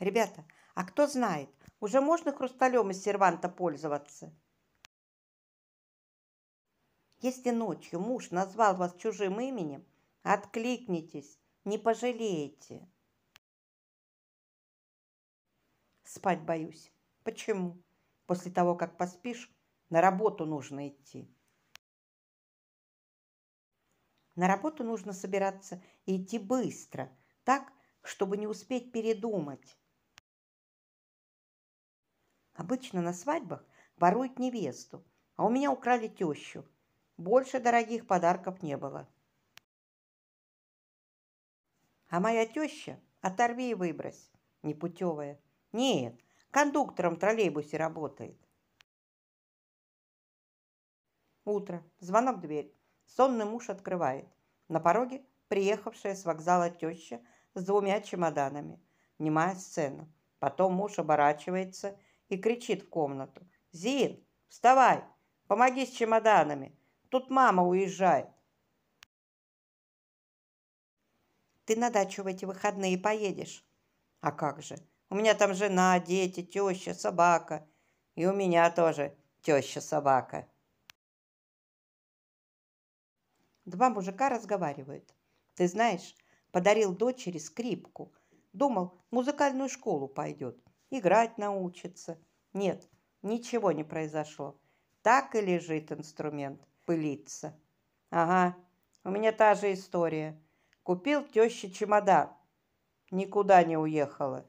Ребята, а кто знает, уже можно хрусталем из серванта пользоваться? Если ночью муж назвал вас чужим именем, откликнитесь, не пожалеете. Спать боюсь. Почему? После того, как поспишь, на работу нужно идти. На работу нужно собираться и идти быстро, так, чтобы не успеть передумать. Обычно на свадьбах воруют невесту, а у меня украли тещу. Больше дорогих подарков не было. А моя теща оторви и выбрось, непутевая. Нет, кондуктором в троллейбусе работает. Утро. Звонок в дверь. Сонный муж открывает. На пороге приехавшая с вокзала теща с двумя чемоданами. Немая сцена. Потом муж оборачивается и кричит в комнату. «Зин, вставай! Помоги с чемоданами! Тут мама уезжает!» «Ты на дачу в эти выходные поедешь?» «А как же! У меня там жена, дети, теща, собака. И у меня тоже теща, собака». Два мужика разговаривают. «Ты знаешь, подарил дочери скрипку. Думал, в музыкальную школу пойдет играть научится. Нет, ничего не произошло. Так и лежит инструмент, пылиться Ага, у меня та же история. Купил теща чемодан. Никуда не уехала.